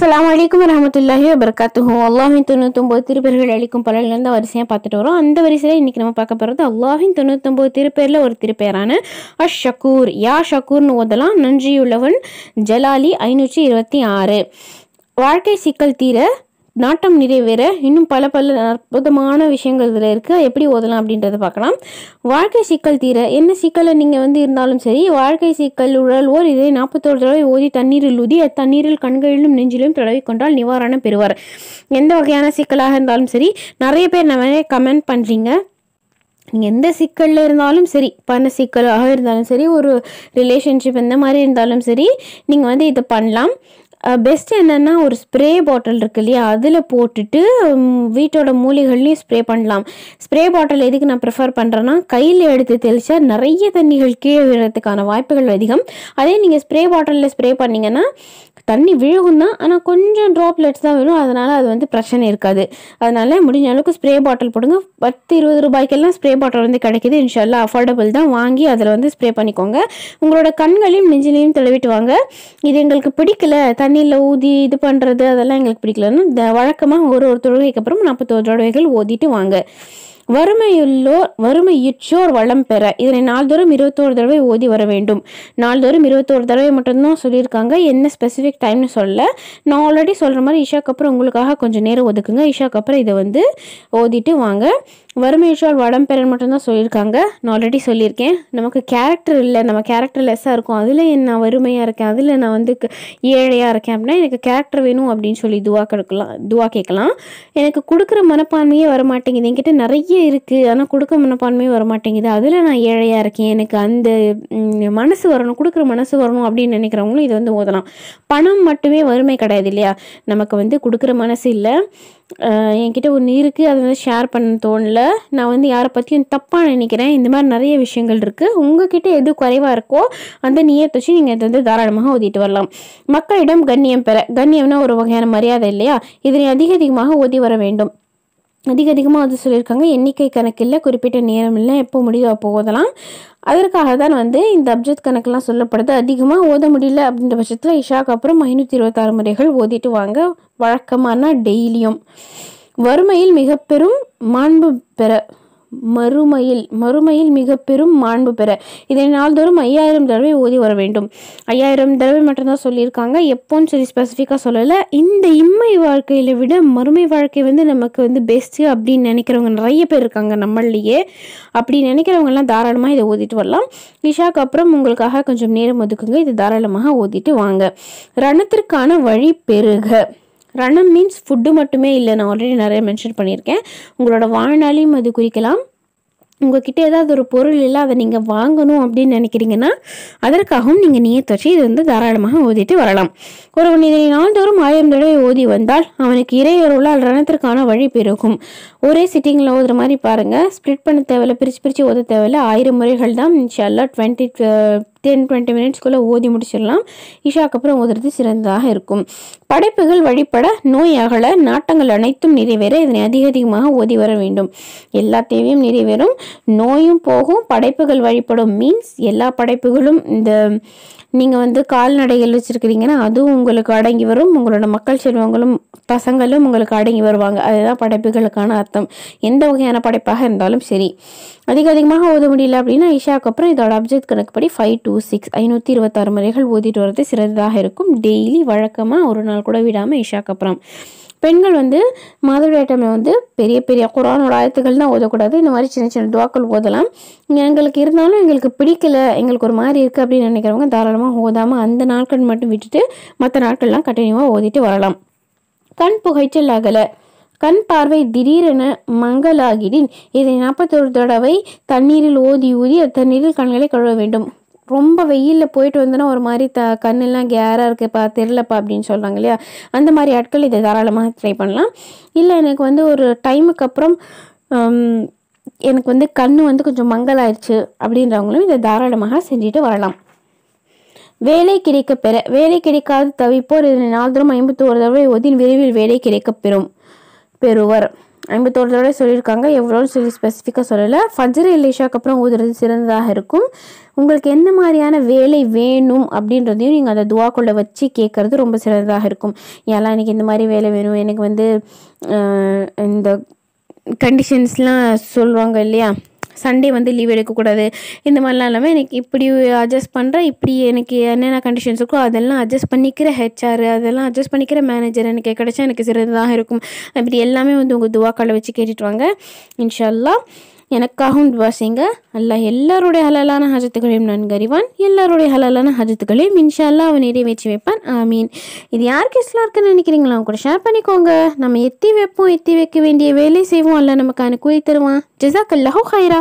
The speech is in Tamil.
அஸ்லாம் வலைக்கம் வரமத்துல்லாஹி வபர்காத்துஹோ அல்லாஹின் தொண்ணூத்தொம்பது திருப்பேர்கள் அளிக்கும் பலன்லேருந்து வரிசையாக பார்த்துட்டு வரோம் அந்த வரிசையில் இன்னைக்கு நம்ம பார்க்க போகிறது அல்லாஹின் தொண்ணூத்தொம்பது திருப்பேரில் ஒரு திருப்பேரான அஷ் ஷக்கூர் யா ஷக்கூர்னு ஓதலாம் நன்றியுள்ளவன் ஜலாலி ஐநூற்றி இருபத்தி ஆறு வாழ்க்கை சிக்கல் தீர நாட்டம் நிறைவேற இன்னும் பல பல அற்புதமான விஷயங்கள் இதில் இருக்குது எப்படி ஓதலாம் அப்படின்றத பார்க்கலாம் வாழ்க்கை சிக்கல் தீர என்ன சிக்கலை நீங்கள் வந்து இருந்தாலும் சரி வாழ்க்கை சிக்கல் உழல்வோர் இதை நாற்பத்தோரு தடவை ஓதி தண்ணீரில் ஊதி அத்தண்ணீரில் கண்களிலும் நெஞ்சிலும் தடவி கொண்டால் நிவாரணம் பெறுவார் எந்த வகையான சிக்கலாக இருந்தாலும் சரி நிறைய பேர் நிறைய கமெண்ட் பண்ணுறீங்க நீங்கள் எந்த சிக்கலில் இருந்தாலும் சரி பண சிக்கலாக இருந்தாலும் சரி ஒரு ரிலேஷன்ஷிப் இந்த மாதிரி இருந்தாலும் சரி நீங்கள் வந்து இதை பண்ணலாம் பெஸ்ட் என்னென்னா ஒரு ஸ்ப்ரே பாட்டில் இருக்கு இல்லையா அதில் போட்டுட்டு வீட்டோட மூலிகள்லையும் ஸ்ப்ரே பண்ணலாம் ஸ்ப்ரே பாட்டில் எதுக்கு நான் ப்ரிஃபர் பண்ணுறேன்னா கையில் எடுத்து தெளிச்சா நிறைய தண்ணிகள் கீழே விழுறதுக்கான வாய்ப்புகள் அதிகம் அதே நீங்கள் ஸ்ப்ரே பாட்டிலில் ஸ்ப்ரே பண்ணிங்கன்னா தண்ணி விழுகும் தான் ஆனால் கொஞ்சம் ட்ராப்லெட்ஸ் தான் வரும் அதனால் அது வந்து பிரச்சனை இருக்காது அதனால் முடிஞ்ச அளவுக்கு ஸ்ப்ரே பாட்டில் போடுங்க பத்து இருபது ரூபாய்க்கெல்லாம் ஸ்ப்ரே பாட்டில் வந்து கிடைக்கிது இன்ஷால்லாம் அஃபோர்டபுள் தான் வாங்கி அதில் வந்து ஸ்ப்ரே பண்ணிக்கோங்க உங்களோட கண்களையும் நெஞ்சிலையும் தெளிவிட்டு வாங்க இது எங்களுக்கு பிடிக்கல தண்ணியில் ஊதி இது பண்ணுறது அதெல்லாம் எங்களுக்கு பிடிக்கலன்னு வழக்கமாக ஒரு ஒரு தொழுகைக்கு அப்புறம் நாற்பத்தோரு தொழுகைகள் ஓதிட்டு வாங்க வறுமையுள்ளோர் வறுமையுற்றோர் வளம் பெற இதனை நாள்தோறும் இருபத்தோரு தடவை ஓதி வர வேண்டும் நாள்தோறும் இருபத்தோரு தடவை மட்டும்தான் சொல்லியிருக்காங்க என்ன ஸ்பெசிஃபிக் டைம்னு சொல்ல நான் ஆல்ரெடி சொல்கிற மாதிரி இஷாக்கு அப்புறம் உங்களுக்காக கொஞ்சம் நேரம் ஒதுக்குங்க இஷாக்கு அப்புறம் இதை வந்து ஓதிட்டு வாங்க வறுமையுற்றால் வளம் பெறன் மட்டும்தான் சொல்லியிருக்காங்க நான் ஆல்ரெடி சொல்லியிருக்கேன் நமக்கு கேரக்டர் இல்லை நம்ம கேரக்டர் லெஸ்ஸாக இருக்கும் அதில் நான் வறுமையாக இருக்கேன் அதில் நான் வந்து ஏழையாக இருக்கேன் அப்படின்னா எனக்கு கேரக்டர் வேணும் அப்படின்னு சொல்லி துவா கெடுக்கலாம் துவா கேட்கலாம் எனக்கு கொடுக்குற மனப்பான்மையே வரமாட்டேங்குது என்கிட்ட நிறைய இருக்குது ஆனால் கொடுக்க மனப்பான்மையும் வர மாட்டேங்குது அதில் நான் ஏழையாக இருக்கேன் எனக்கு அந்த மனசு வரணும் கொடுக்குற மனசு வரணும் அப்படின்னு நினைக்கிறவங்களும் இது வந்து ஓதலாம் பணம் மட்டுமே வறுமை கிடையாது இல்லையா நமக்கு வந்து கொடுக்குற மனசு இல்லை என்கிட்ட ஒன்று இருக்குது அதை வந்து ஷேர் பண்ண தோணல நான் வந்து யாரை பற்றியும் தப்பாக நினைக்கிறேன் இந்த மாதிரி நிறைய விஷயங்கள் இருக்குது உங்ககிட்ட எது குறைவாக இருக்கோ அந்த நீயத்தை வச்சு நீங்கள் இதை வந்து தாராளமாக ஓதிட்டு வரலாம் மக்களிடம் கண்ணியம் பெற கண்ணியம்னா ஒரு வகையான மரியாதை இல்லையா இதனை அதிக அதிகமாக ஓதி வர வேண்டும் அதிக அதிகமாக வந்து சொல்லியிருக்காங்க எண்ணிக்கை கணக்கில் குறிப்பிட்ட நேரம் இல்லை எப்போ முடியுதோ அப்போ ஓதலாம் அதற்காக தான் வந்து இந்த அப்ஜத் கணக்கெல்லாம் சொல்லப்படுது அதிகமாக ஓத முடியல அப்படின்ற பட்சத்தில் இஷாக்கு அப்புறம் ஐநூற்றி இருபத்தாறு முறைகள் ஓதிட்டு வாங்க வழக்கமான டெய்லியும் வறுமையில் மிக பெரும் மாண்பு பெற மறுமையில் மறுமையில் மிக பெரும் மாண்பு பெற இதை நாள்தோறும் ஐயாயிரம் தடவை ஓதி வர வேண்டும் ஐயாயிரம் தடவை மட்டும்தான் சொல்லியிருக்காங்க எப்போன்னு சரி ஸ்பெசிஃபிக்காக சொல்லலை இந்த இம்மை வாழ்க்கையில விட மறுமை வாழ்க்கை வந்து நமக்கு வந்து பெஸ்ட்டு அப்படின்னு நினைக்கிறவங்க நிறைய பேர் இருக்காங்க நம்மளையே அப்படி நினைக்கிறவங்கலாம் தாராளமாக இதை ஓதிட்டு வரலாம் இஷாக்கு அப்புறம் உங்களுக்காக கொஞ்சம் நேரம் ஒதுக்குங்க இதை தாராளமாக ஓதிட்டு வாங்க ரணத்திற்கான வழி பெருக ரணம் மீன்ஸ் ஃபுட்டு மட்டுமே இல்லை நான் ஆல்ரெடி நிறைய மென்ஷன் பண்ணியிருக்கேன் உங்களோட வாழ்நாளையும் அது குறிக்கலாம் உங்ககிட்ட ஏதாவது ஒரு பொருள் இல்லை அதை நீங்கள் வாங்கணும் அப்படின்னு நினைக்கிறீங்கன்னா அதற்காகவும் நீங்கள் நியத்து வச்சு இது வந்து தாராளமாக ஓதிட்டு வரலாம் ஒருவன் இதனை நாள்தோறும் ஆயிரம் தடவை ஓதி வந்தால் அவனுக்கு இறையொருளால் ரணத்திற்கான வழி பெருகும் ஒரே சிட்டிங்கில் ஓதுற மாதிரி பாருங்கள் ஸ்ப்ளிட் பண்ண தேவையில்ல பிரித்து பிரித்து ஓத தேவையில்ல ஆயிரம் முறைகள் தான் இன்ஷால்லா டுவெண்ட்டி டென் டுவெண்ட்டி மினிட்ஸ்க்குள்ளே ஓதி முடிச்சிடலாம் இஷாக்கு அப்புறம் ஓதுறது சிறந்ததாக இருக்கும் படைப்புகள் வழிபட நோய் அகல நாட்டங்கள் அனைத்தும் நிறைவேற இதனை அதிக அதிகமாக ஓதி வர வேண்டும் எல்லா தேவையும் நிறைவேறும் நோயும் போகும் படைப்புகள் வழிபடும் மீன்ஸ் எல்லா படைப்புகளும் இந்த நீங்கள் வந்து கால்நடைகள் வச்சுருக்கிறீங்கன்னா அதுவும் உங்களுக்கு அடங்கி வரும் உங்களோட மக்கள் செல்வங்களும் பசங்களும் உங்களுக்கு அடங்கி வருவாங்க அதுதான் படைப்புகளுக்கான அர்த்தம் எந்த வகையான படைப்பாக இருந்தாலும் சரி அதிக அதிகமாக ஓத முடியல அப்படின்னா இஷாக்கு அப்புறம் இதோட அப்ஜெக்ட் கணக்குப்படி ஃபைவ் டூ சிக்ஸ் ஐநூற்றி இருபத்தாறு முறைகள் ஓதிட்டு வரது சிறந்ததாக இருக்கும் டெய்லி வழக்கமாக ஒரு நாள் கூட விடாமல் இஷாக்கு அப்புறம் பெண்கள் வந்து மாதவிடாய் டைமில் வந்து பெரிய பெரிய குரானோட ஆயத்துக்கள் தான் ஓதக்கூடாது இந்த மாதிரி சின்ன சின்ன துவாக்கள் ஓதலாம் எங்களுக்கு இருந்தாலும் எங்களுக்கு பிடிக்கல எங்களுக்கு ஒரு மாதிரி இருக்குது அப்படின்னு நினைக்கிறவங்க தாராளமாக ஓதாமல் அந்த நாட்கள் மட்டும் விட்டுட்டு மற்ற நாட்கள்லாம் கண்டினியூவாக ஓதிட்டு வரலாம் கண் புகைச்சல் ஆகலை கண் பார்வை திடீரென மங்கலாகிடின் இதை நாற்பத்தொரு தடவை தண்ணீரில் ஓதி ஊதி அத்தண்ணீரில் கண்களை கழுவ வேண்டும் ரொம்ப வெயிலில் போயிட்டு வந்தோன்னா ஒரு மாதிரி த கண்ணெல்லாம் கேராக இருக்குப்பா தெரிலப்பா அப்படின்னு சொல்கிறாங்க இல்லையா அந்த மாதிரி ஆட்கள் இதை தாராளமாக ட்ரை பண்ணலாம் இல்லை எனக்கு வந்து ஒரு டைமுக்கு அப்புறம் எனக்கு வந்து கண் வந்து கொஞ்சம் மங்கலாயிடுச்சு அப்படின்றவங்களும் இதை தாராளமாக செஞ்சுட்டு வரலாம் வேலை கிடைக்க பெற வேலை கிடைக்காது தவிப்போர் இதனை நாள்தோறும் ஐம்பத்தி ஒரு தடவை ஒதின் விரைவில் வேலை கிடைக்கப்பெறும் பெறும் பெறுவர் தடவை சொல்லியிருக்காங்க எவ்வளோன்னு சொல்லி ஸ்பெசிஃபிக்காக சொல்லலை ஃபஜ்ரு இல்லைஷாக்கு அப்புறம் ஊதுறது சிறந்ததாக இருக்கும் உங்களுக்கு எந்த மாதிரியான வேலை வேணும் அப்படின்றதையும் நீங்கள் அந்த துவாக்குள்ளே வச்சு கேட்குறது ரொம்ப சிறந்ததாக இருக்கும் ஏன்னா எனக்கு இந்த மாதிரி வேலை வேணும் எனக்கு வந்து இந்த கண்டிஷன்ஸ்லாம் சொல்லுவாங்க இல்லையா சண்டே வந்து லீவ் எடுக்கக்கூடாது இந்த மாதிரிலாம் இல்லாமல் எனக்கு இப்படி அட்ஜஸ்ட் பண்ணுறேன் இப்படி எனக்கு என்னென்ன கண்டிஷன்ஸ் இருக்கோ அதெல்லாம் அட்ஜஸ்ட் பண்ணிக்கிற ஹெச்ஆர் அதெல்லாம் அட்ஜஸ்ட் பண்ணிக்கிற மேனேஜர் எனக்கு கிடைச்சா எனக்கு சிறந்ததாக இருக்கும் அப்படி எல்லாமே வந்து உங்கள் துவாக்களை வச்சு கேட்டுட்டு வாங்க இன்ஷல்லா எனக்காகவும் துவாசிங்க செய்ங்க அல்லாஹ் எல்லாருடைய ஹலாலான ஹஜத்துகளையும் நான் கறிவான் எல்லாருடைய ஹலாலான ஹஜத்துகளையும் இன்ஷால்லா அவன் நிறைவேற்றி வைப்பான் ஐ மீன் இது யாருக்கு இஸ்லாம் இருக்குன்னு நினைக்கிறீங்களா அவங்க கூட ஷேர் பண்ணிக்கோங்க நம்ம எத்தி வைப்போம் எத்தி வைக்க வேண்டிய வேலை செய்வோம் அல்ல நமக்கு அனுக்கூலி தருவான் ஜிசாக் ஹைரா